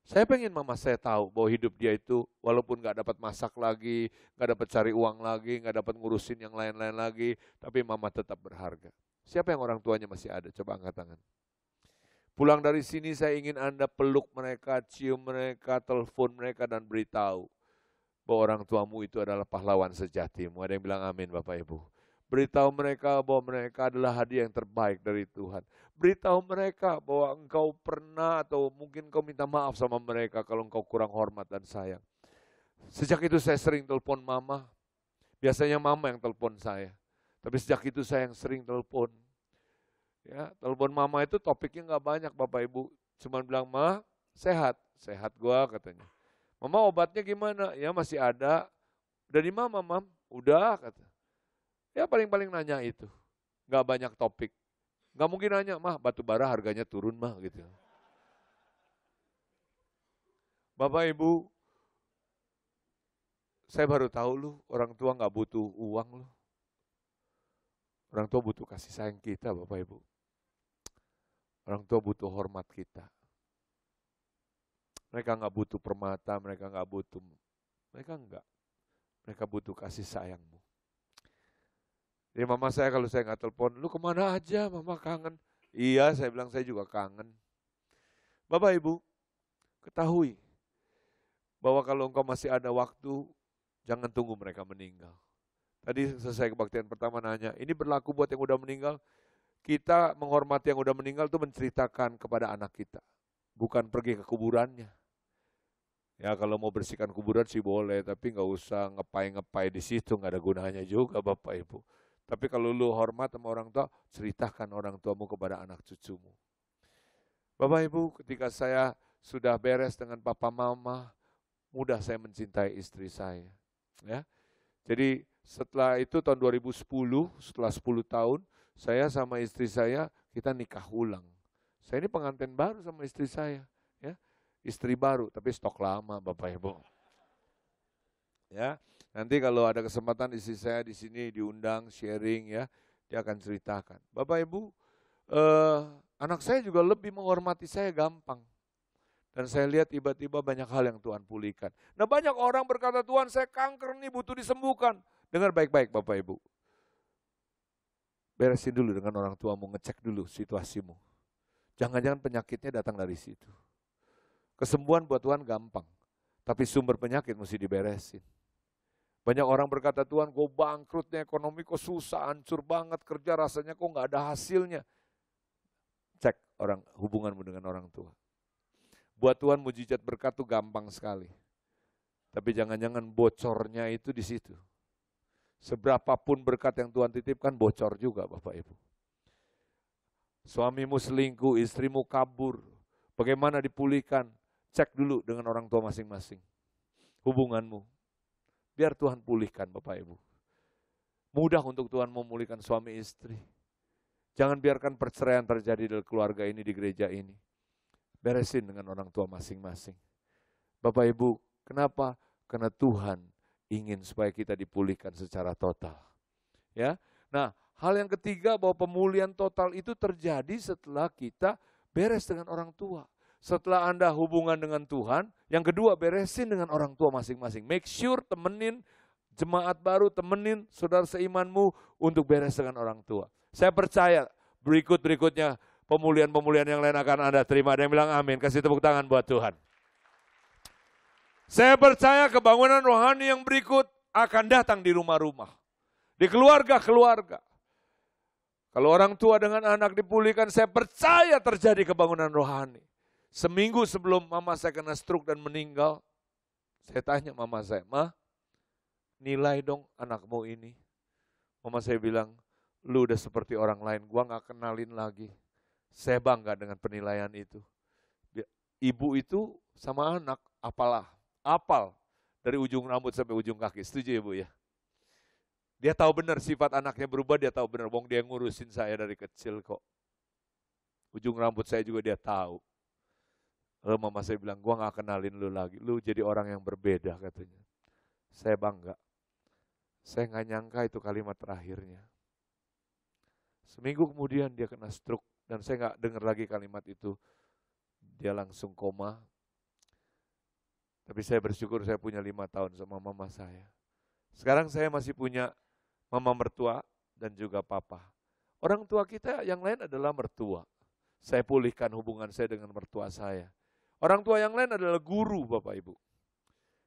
Saya pengen mama saya tahu bahwa hidup dia itu walaupun nggak dapat masak lagi, nggak dapat cari uang lagi, nggak dapat ngurusin yang lain-lain lagi, tapi mama tetap berharga. Siapa yang orang tuanya masih ada? Coba angkat tangan. Pulang dari sini saya ingin Anda peluk mereka, cium mereka, telepon mereka dan beritahu bahwa orang tuamu itu adalah pahlawan sejatimu. Ada yang bilang amin Bapak Ibu. Beritahu mereka bahwa mereka adalah hadiah yang terbaik dari Tuhan. Beritahu mereka bahwa engkau pernah atau mungkin kau minta maaf sama mereka kalau engkau kurang hormat dan sayang. Sejak itu saya sering telepon mama. Biasanya mama yang telepon saya. Tapi sejak itu saya yang sering telepon. Ya, telepon mama itu topiknya nggak banyak Bapak Ibu. Cuman bilang, "Ma, sehat." Sehat gua katanya. "Mama, obatnya gimana?" "Ya masih ada." "Dari mama, Mam?" "Udah," kata. Ya paling-paling nanya itu. Nggak banyak topik. Nggak mungkin nanya, "Mah, batu bara harganya turun, mah." gitu. Bapak Ibu, saya baru tahu lu orang tua nggak butuh uang lu. Orang tua butuh kasih sayang kita Bapak Ibu. Orang tua butuh hormat kita. Mereka nggak butuh permata, mereka nggak butuh, mereka nggak. Mereka butuh kasih sayangmu. Jadi mama saya kalau saya nggak telepon, lu kemana aja, mama kangen. Iya, saya bilang saya juga kangen. Bapak Ibu, ketahui bahwa kalau engkau masih ada waktu, jangan tunggu mereka meninggal. Tadi selesai kebaktian pertama nanya, ini berlaku buat yang udah meninggal? kita menghormati yang udah meninggal itu menceritakan kepada anak kita. Bukan pergi ke kuburannya. Ya kalau mau bersihkan kuburan sih boleh, tapi nggak usah ngepay ngepay di situ, nggak ada gunanya juga Bapak Ibu. Tapi kalau lu hormat sama orang tua, ceritakan orang tuamu kepada anak cucumu. Bapak Ibu, ketika saya sudah beres dengan papa mama, mudah saya mencintai istri saya. Ya. Jadi setelah itu tahun 2010, setelah 10 tahun, saya sama istri saya kita nikah ulang. Saya ini pengantin baru sama istri saya, ya. Istri baru tapi stok lama Bapak Ibu. Ya, nanti kalau ada kesempatan istri saya di sini diundang sharing ya, dia akan ceritakan. Bapak Ibu, eh, anak saya juga lebih menghormati saya gampang. Dan saya lihat tiba-tiba banyak hal yang Tuhan pulihkan. Nah banyak orang berkata, Tuhan saya kanker nih butuh disembuhkan. Dengar baik-baik Bapak Ibu. Beresin dulu dengan orang tua tuamu, ngecek dulu situasimu. Jangan-jangan penyakitnya datang dari situ. Kesembuhan buat Tuhan gampang, tapi sumber penyakit mesti diberesin. Banyak orang berkata, Tuhan gue bangkrutnya ekonomi, kok susah, hancur banget, kerja rasanya kok nggak ada hasilnya. Cek orang hubunganmu dengan orang tua. Buat Tuhan mujizat berkat itu gampang sekali. Tapi jangan-jangan bocornya itu di situ. Seberapapun berkat yang Tuhan titipkan bocor juga Bapak Ibu. Suamimu selingkuh, istrimu kabur. Bagaimana dipulihkan? Cek dulu dengan orang tua masing-masing. Hubunganmu. Biar Tuhan pulihkan Bapak Ibu. Mudah untuk Tuhan memulihkan suami istri. Jangan biarkan perceraian terjadi dari keluarga ini di gereja ini. Beresin dengan orang tua masing-masing. Bapak Ibu, kenapa? Karena Tuhan ingin supaya kita dipulihkan secara total. Ya. Nah, hal yang ketiga bahwa pemulihan total itu terjadi setelah kita beres dengan orang tua. Setelah Anda hubungan dengan Tuhan, yang kedua beresin dengan orang tua masing-masing. Make sure temenin jemaat baru, temenin saudara seimanmu untuk beres dengan orang tua. Saya percaya berikut-berikutnya pemulihan-pemulihan yang lain akan Anda terima. Ada yang bilang amin. Kasih tepuk tangan buat Tuhan. Saya percaya kebangunan rohani yang berikut akan datang di rumah-rumah, di keluarga-keluarga. Kalau orang tua dengan anak dipulihkan, saya percaya terjadi kebangunan rohani. Seminggu sebelum mama saya kena stroke dan meninggal, saya tanya mama saya, Ma, nilai dong anakmu ini. Mama saya bilang, lu udah seperti orang lain, gua gak kenalin lagi. Saya bangga dengan penilaian itu. Ibu itu sama anak, apalah apal dari ujung rambut sampai ujung kaki. Setuju ya Bu ya? Dia tahu benar sifat anaknya berubah, dia tahu benar. Wong dia ngurusin saya dari kecil kok. Ujung rambut saya juga dia tahu. Lalu mama saya bilang, gua gak kenalin lu lagi. Lu jadi orang yang berbeda katanya. Saya bangga. Saya gak nyangka itu kalimat terakhirnya. Seminggu kemudian dia kena stroke dan saya nggak dengar lagi kalimat itu. Dia langsung koma tapi saya bersyukur saya punya lima tahun sama mama saya. Sekarang saya masih punya mama mertua dan juga papa. Orang tua kita yang lain adalah mertua. Saya pulihkan hubungan saya dengan mertua saya. Orang tua yang lain adalah guru Bapak Ibu.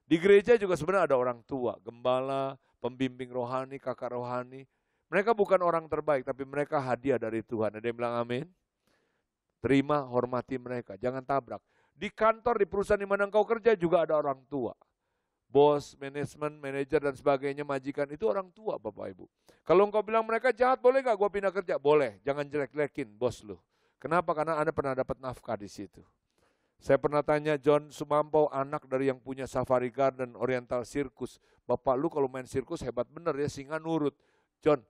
Di gereja juga sebenarnya ada orang tua, gembala, pembimbing rohani, kakak rohani. Mereka bukan orang terbaik, tapi mereka hadiah dari Tuhan. Ada yang bilang amin? Terima, hormati mereka, jangan tabrak. Di kantor, di perusahaan di mana engkau kerja juga ada orang tua. Bos, manajemen, manajer dan sebagainya, majikan itu orang tua Bapak Ibu. Kalau engkau bilang mereka jahat, boleh gak gue pindah kerja? Boleh, jangan jelek-jelekin bos lu. Kenapa? Karena Anda pernah dapat nafkah di situ. Saya pernah tanya John Sumampau, anak dari yang punya Safari Garden, Oriental Circus. Bapak lu kalau main sirkus hebat bener ya, singa nurut. John,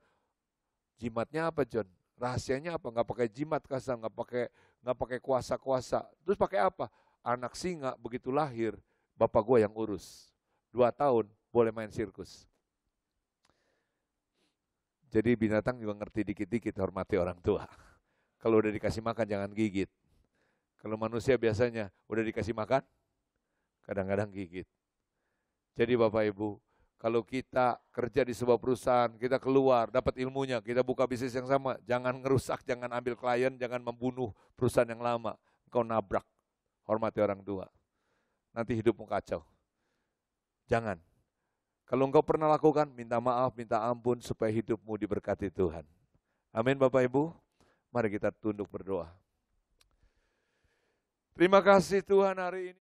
jimatnya apa John? Rahasianya apa? Nggak pakai jimat kasar, nggak pakai nggak pakai kuasa-kuasa. Terus pakai apa? Anak singa begitu lahir, bapak gue yang urus. Dua tahun boleh main sirkus. Jadi binatang juga ngerti dikit-dikit hormati orang tua. Kalau udah dikasih makan jangan gigit. Kalau manusia biasanya udah dikasih makan, kadang-kadang gigit. Jadi Bapak Ibu, kalau kita kerja di sebuah perusahaan, kita keluar, dapat ilmunya, kita buka bisnis yang sama. Jangan ngerusak, jangan ambil klien, jangan membunuh perusahaan yang lama. Kau nabrak. Hormati orang tua. Nanti hidupmu kacau. Jangan. Kalau engkau pernah lakukan, minta maaf, minta ampun supaya hidupmu diberkati Tuhan. Amin Bapak Ibu. Mari kita tunduk berdoa. Terima kasih Tuhan hari ini.